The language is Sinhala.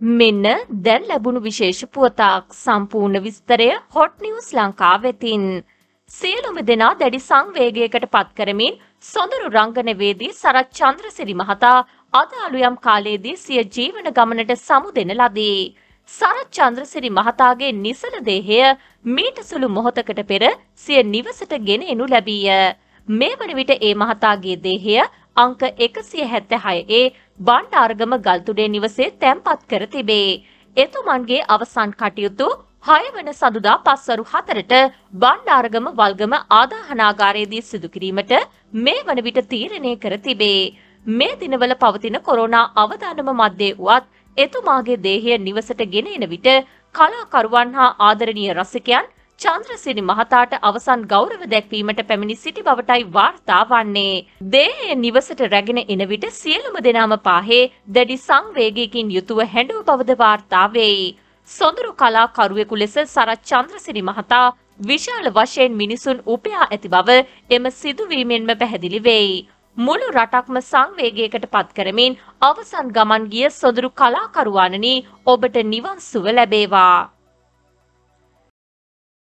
මෙන්න දැන් ලැබුණු විශේෂ පුවතක් සම්පූර්ණ විස්තරය හොට් නිවස් ලංකා වෙතින්. සියලුම දෙනා දැඩි සංවේගයකට පත් කරමින් සොඳුරු රංගනවේදී සරත් චන්ද්‍රසිරි මහතා අද අලුයම් කාලයේදී සිය ජීවන ගමනට සමුදෙන ලදී. සරත් චන්ද්‍රසිරි මහතාගේ නිසල දේහය මීට සුළු මොහොතකට පෙර සිය නිවසට ගෙන එනු ලැබීය. මේ වන විට ඒ මහතාගේ දේහය අංක 176 ඒ බණ්ඩාර්ගම ගල්තුඩේ නිවසේ තැන්පත් කර තිබේ. එතුමන්ගේ අවසන් කටයුතු 6 වන සඳුදා පස්වරු 4ට බණ්ඩාර්ගම වල්ගම ආදාහනාගාරයේදී සිදු කිරීමට මේ වන විට තීරණය කර තිබේ. මේ දිනවල පවතින කොරෝනා අවදානම මැද්දේ වුවත් එතුමාගේ දේහය නිවසට ගෙන එන විට කලාකරුවන් හා ආදරණීය රසිකයන් චන්ද්‍රසිරි මහතාට අවසන් ගෞරව දැක්වීමට පැමිණි සිටි බවටයි වාර්තා වන්නේ. දේහය නිවසට රැගෙන එන විට සියලුම දෙනාම පාහේ දැඩි සංවේගයකින් යුතුව හැඬව බවද වාර්තා වෙයි. සොඳුරු කලාකරුවෙකු ලෙස සරත් චන්ද්‍රසිරි මහතා විශාල වශයෙන් මිනිසුන් උපයා ඇති බව එම සිදුවීමෙන්ම පැහැදිලි වෙයි. මුළු රටක්ම සංවේගයකට පත් කරමින් අවසන් ගමන් ගිය සොඳුරු කලාකරුවාණනි ඔබට නිවන් සුව ලැබේවා.